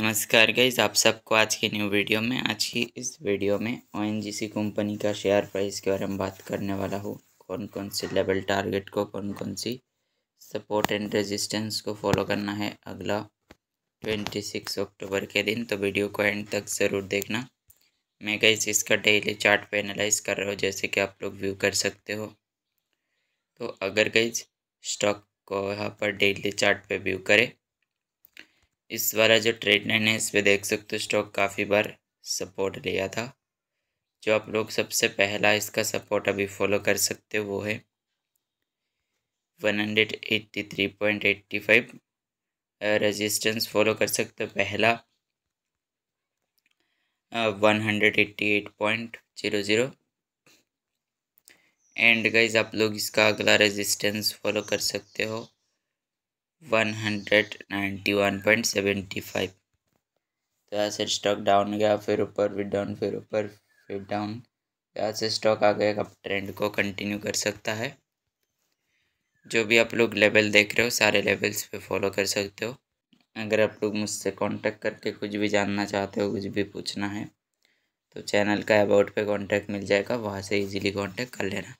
नमस्कार गाइज आप सबको आज की न्यू वीडियो में आज की इस वीडियो में ओ कंपनी का शेयर प्राइस के बारे में बात करने वाला हूँ कौन कौन से लेवल टारगेट को कौन कौन सी सपोर्ट एंड रेजिस्टेंस को फॉलो करना है अगला 26 अक्टूबर के दिन तो वीडियो को एंड तक ज़रूर देखना मैं गाइज इसका डेली चार्ट एनालाइज कर रहा हूँ जैसे कि आप लोग व्यू कर सकते हो तो अगर गाइज स्टॉक को यहाँ पर डेली चार्ट व्यू करें इस वाला जो ट्रेड लाइन है इस पर देख सकते हो स्टॉक काफ़ी बार सपोर्ट लिया था जो आप लोग सबसे पहला इसका सपोर्ट अभी फॉलो कर सकते हो वो है one hundred eighty three point eighty five resistance follow कर सकते हो पहला one hundred eighty eight point zero zero and guys आप लोग इसका अगला रेजिस्टेंस फॉलो कर सकते हो 191.75 तो यहाँ से स्टॉक डाउन गया फिर ऊपर फिर डाउन फिर ऊपर फिर डाउन यहाँ से स्टॉक आ गया अब ट्रेंड को कंटिन्यू कर सकता है जो भी आप लोग लेवल देख रहे हो सारे लेवल्स पे फॉलो कर सकते हो अगर आप लोग मुझसे कांटेक्ट करके कुछ भी जानना चाहते हो कुछ भी पूछना है तो चैनल का अबाउट पे कांटेक्ट मिल जाएगा वहाँ से इजीली कांटेक्ट कर लेना